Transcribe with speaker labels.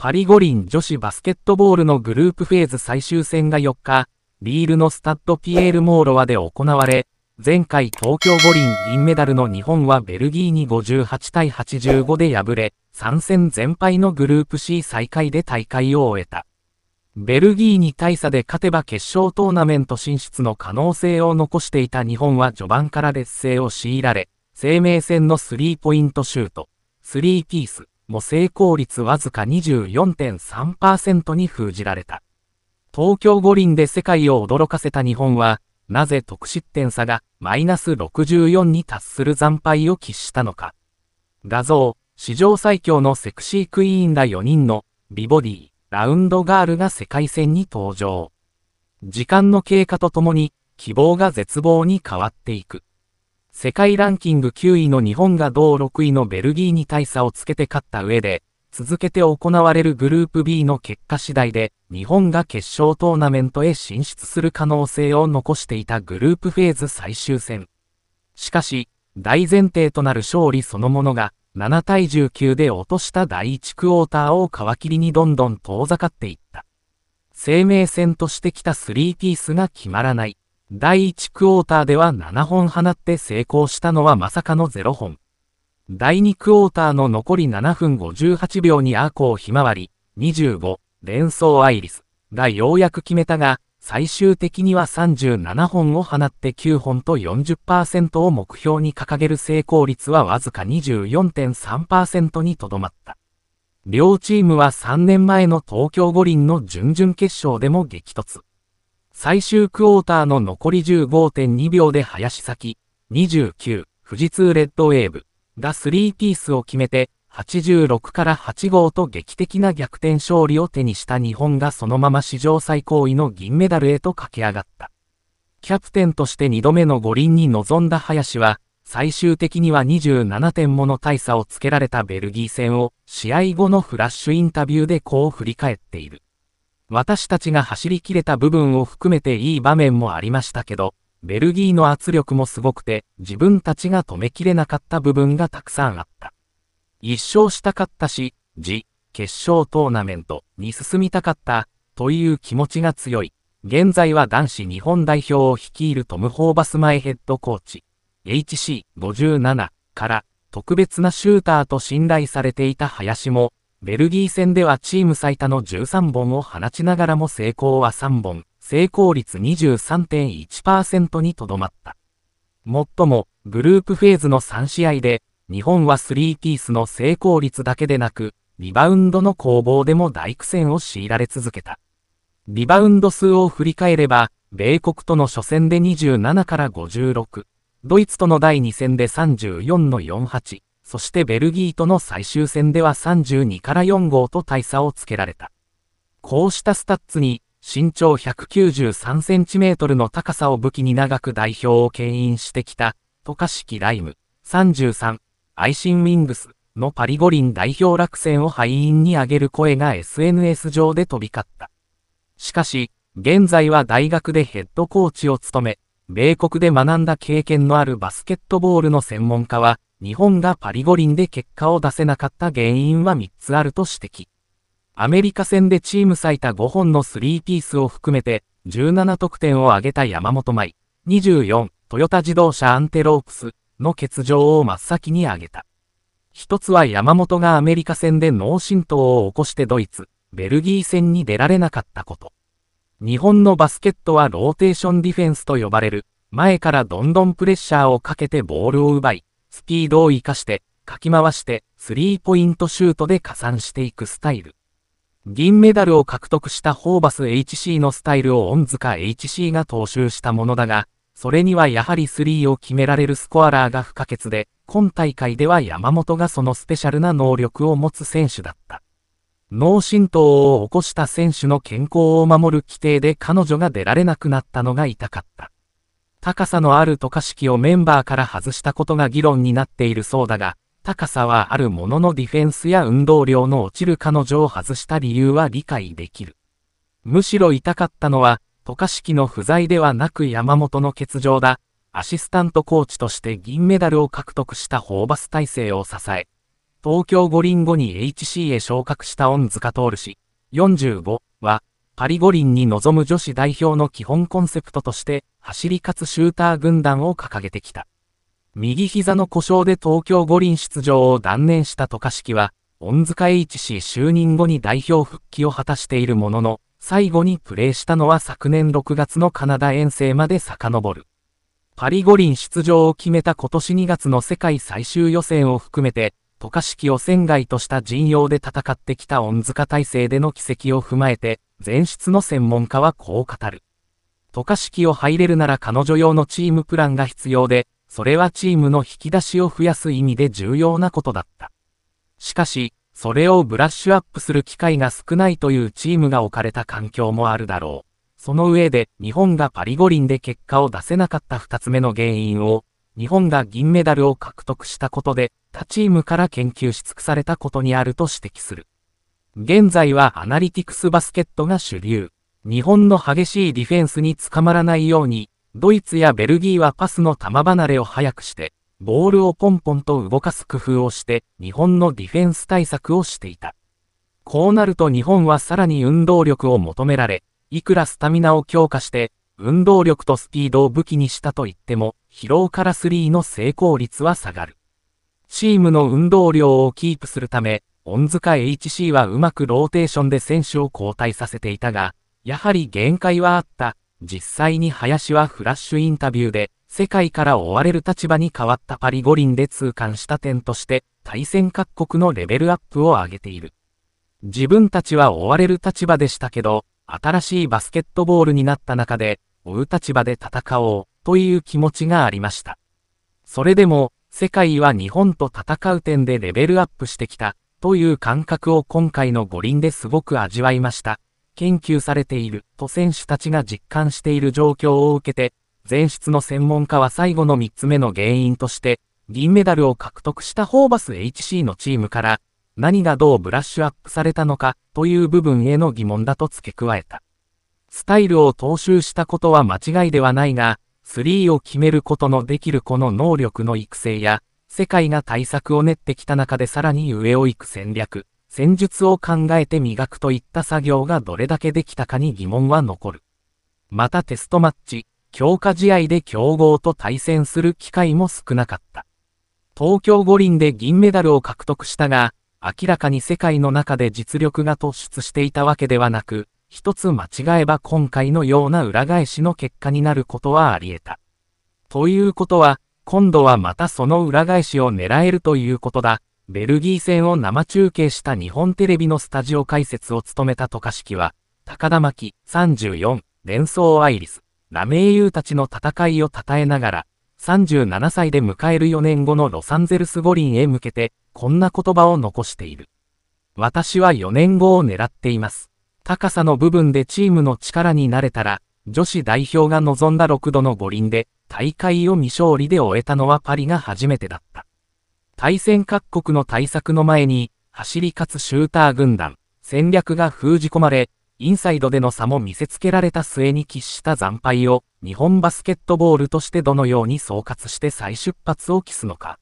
Speaker 1: パリ五輪女子バスケットボールのグループフェーズ最終戦が4日、リールのスタッドピエール・モーロワで行われ、前回東京五輪銀メダルの日本はベルギーに58対85で敗れ、3戦全敗のグループ C 最下位で大会を終えた。ベルギーに大差で勝てば決勝トーナメント進出の可能性を残していた日本は序盤から劣勢を強いられ、生命線のスリーポイントシュート、スリーピース、も成功率わずか24.3%に封じられた。東京五輪で世界を驚かせた日本は、なぜ得失点差がマイナス64に達する惨敗を喫したのか。画像、史上最強のセクシークイーンら4人の美ボディ、ラウンドガールが世界戦に登場。時間の経過とともに希望が絶望に変わっていく。世界ランキング9位の日本が同6位のベルギーに大差をつけて勝った上で、続けて行われるグループ B の結果次第で、日本が決勝トーナメントへ進出する可能性を残していたグループフェーズ最終戦。しかし、大前提となる勝利そのものが、7対19で落とした第1クォーターを皮切りにどんどん遠ざかっていった。生命線としてきた3ピースが決まらない。第1クォーターでは7本放って成功したのはまさかの0本。第2クォーターの残り7分58秒にアーコーひまわり、25、連想アイリスがようやく決めたが、最終的には37本を放って9本と40%を目標に掲げる成功率はわずか24.3%にとどまった。両チームは3年前の東京五輪の準々決勝でも激突。最終クォーターの残り15.2秒で林崎、29、富士通レッドウェーブが3ピースを決めて、86から8号と劇的な逆転勝利を手にした日本がそのまま史上最高位の銀メダルへと駆け上がった。キャプテンとして2度目の五輪に臨んだ林は、最終的には27点もの大差をつけられたベルギー戦を試合後のフラッシュインタビューでこう振り返っている。私たちが走り切れた部分を含めていい場面もありましたけど、ベルギーの圧力もすごくて、自分たちが止めきれなかった部分がたくさんあった。一勝したかったし、次、決勝トーナメントに進みたかった、という気持ちが強い。現在は男子日本代表を率いるトム・ホーバス前ヘッドコーチ、HC57 から特別なシューターと信頼されていた林も、ベルギー戦ではチーム最多の13本を放ちながらも成功は3本、成功率23.1%にとどまった。もっとも、グループフェーズの3試合で、日本は3ピースの成功率だけでなく、リバウンドの攻防でも大苦戦を強いられ続けた。リバウンド数を振り返れば、米国との初戦で27から56、ドイツとの第2戦で34の48、そしてベルギーとの最終戦では32から4号と大差をつけられた。こうしたスタッツに、身長193センチメートルの高さを武器に長く代表を牽引してきた、渡嘉敷ライム、33、アイシンウィングスのパリ五輪代表落選を敗因に挙げる声が SNS 上で飛び交った。しかし、現在は大学でヘッドコーチを務め、米国で学んだ経験のあるバスケットボールの専門家は、日本がパリ五輪で結果を出せなかった原因は3つあると指摘。アメリカ戦でチーム最多5本のスリーピースを含めて17得点を挙げた山本舞、24、トヨタ自動車アンテロープスの欠場を真っ先に挙げた。一つは山本がアメリカ戦で脳震盪を起こしてドイツ、ベルギー戦に出られなかったこと。日本のバスケットはローテーションディフェンスと呼ばれる、前からどんどんプレッシャーをかけてボールを奪い、スピードを活かして、かき回して、スリーポイントシュートで加算していくスタイル。銀メダルを獲得したホーバス HC のスタイルをオンズカ HC が踏襲したものだが、それにはやはり3を決められるスコアラーが不可欠で、今大会では山本がそのスペシャルな能力を持つ選手だった。脳震盪を起こした選手の健康を守る規定で彼女が出られなくなったのが痛かった。高さのある渡嘉敷をメンバーから外したことが議論になっているそうだが、高さはあるもののディフェンスや運動量の落ちる彼女を外した理由は理解できる。むしろ痛かったのは、渡嘉敷の不在ではなく山本の欠場だ、アシスタントコーチとして銀メダルを獲得したホーバス体制を支え、東京五輪後に HC へ昇格した恩塚徹氏、45は、パリ五輪に臨む女子代表の基本コンセプトとして、走り勝つシューター軍団を掲げてきた。右膝の故障で東京五輪出場を断念した渡嘉敷は、恩塚 HC 就任後に代表復帰を果たしているものの、最後にプレーしたのは昨年6月のカナダ遠征まで遡る。パリ五輪出場を決めた今年2月の世界最終予選を含めて、渡嘉敷を仙外とした陣容で戦ってきた恩塚体制での軌跡を踏まえて、前出の専門家はこう語る。渡嘉敷を入れるなら彼女用のチームプランが必要で、それはチームの引き出しを増やす意味で重要なことだった。しかし、それをブラッシュアップする機会が少ないというチームが置かれた環境もあるだろう。その上で、日本がパリ五輪で結果を出せなかった2つ目の原因を、日本が銀メダルを獲得したことで、他チームから研究し尽くされたことにあると指摘する。現在はアナリティクスバスケットが主流。日本の激しいディフェンスにつかまらないように、ドイツやベルギーはパスの球離れを早くして、ボールをポンポンと動かす工夫をして、日本のディフェンス対策をしていた。こうなると日本はさらに運動力を求められ、いくらスタミナを強化して、運動力とスピードを武器にしたと言っても、疲労からスリーの成功率は下がる。チームの運動量をキープするため、ズ塚 HC はうまくローテーションで選手を交代させていたが、やはり限界はあった。実際に林はフラッシュインタビューで、世界から追われる立場に変わったパリ五輪で痛感した点として、対戦各国のレベルアップを上げている。自分たちは追われる立場でしたけど、新しいバスケットボールになった中で、追う立場で戦おうという気持ちがありました。それでも、世界は日本と戦う点でレベルアップしてきたという感覚を今回の五輪ですごく味わいました。研究されていると選手たちが実感している状況を受けて、前室の専門家は最後の3つ目の原因として、銀メダルを獲得したホーバス HC のチームから、何がどうブラッシュアップされたのかという部分への疑問だと付け加えた。スタイルを踏襲したことは間違いではないが、3を決めることのできるこの能力の育成や、世界が対策を練ってきた中でさらに上を行く戦略戦術を考えて磨くといった作業がどれだけできたかに疑問は残る。またテストマッチ、強化試合で強豪と対戦する機会も少なかった。東京五輪で銀メダルを獲得したが、明らかに世界の中で実力が突出していたわけではなく、一つ間違えば今回のような裏返しの結果になることはあり得た。ということは、今度はまたその裏返しを狙えるということだ。ベルギー戦を生中継した日本テレビのスタジオ解説を務めた渡嘉敷は、高田巻34、連想アイリス、ラメイユーたちの戦いを称えながら、37歳で迎える4年後のロサンゼルス五輪へ向けて、こんな言葉を残している。私は4年後を狙っています。高さの部分でチームの力になれたら、女子代表が望んだ6度の五輪で、大会を未勝利で終えたのはパリが初めてだった。対戦各国の対策の前に、走り勝つシューター軍団、戦略が封じ込まれ、インサイドでの差も見せつけられた末に喫した惨敗を、日本バスケットボールとしてどのように総括して再出発を期すのか。